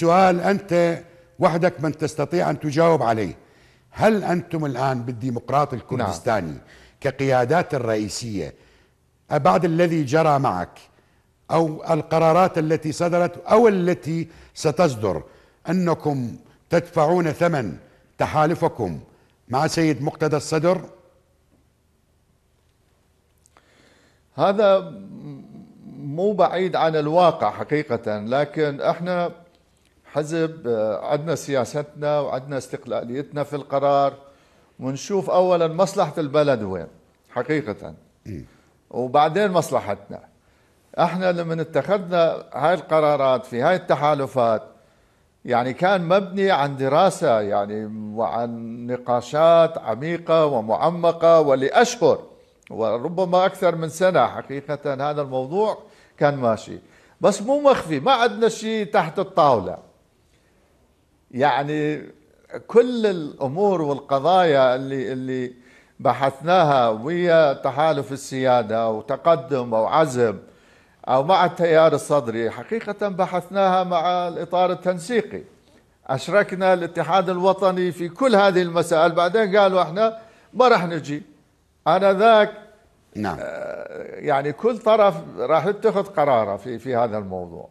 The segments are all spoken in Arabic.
سؤال أنت وحدك من تستطيع أن تجاوب عليه هل أنتم الآن بالديمقراطي الكردستاني نعم. كقيادات الرئيسية بعد الذي جرى معك أو القرارات التي صدرت أو التي ستصدر أنكم تدفعون ثمن تحالفكم مع سيد مقتدى الصدر هذا مو بعيد عن الواقع حقيقة لكن احنا حزب آه، عندنا سياستنا وعندنا استقلاليتنا في القرار ونشوف اولا مصلحه البلد وين حقيقه وبعدين مصلحتنا احنا لما اتخذنا هاي القرارات في هاي التحالفات يعني كان مبني عن دراسة يعني وعن نقاشات عميقة ومعمقة ولأشهر وربما أكثر من سنة حقيقة هذا الموضوع كان ماشي بس مو مخفي ما عندنا شيء تحت الطاولة يعني كل الامور والقضايا اللي اللي بحثناها ويا تحالف السياده وتقدم او عزم او مع التيار الصدري حقيقه بحثناها مع الاطار التنسيقي اشركنا الاتحاد الوطني في كل هذه المسائل بعدين قالوا احنا ما راح نجي انا ذاك نعم آه، يعني كل طرف راح يتخذ قراره في في هذا الموضوع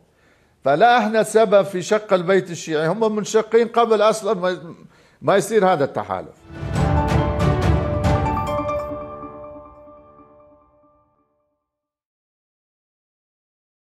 فلا احنا سبب في شق البيت الشيعي هم منشقين قبل اصلا ما يصير هذا التحالف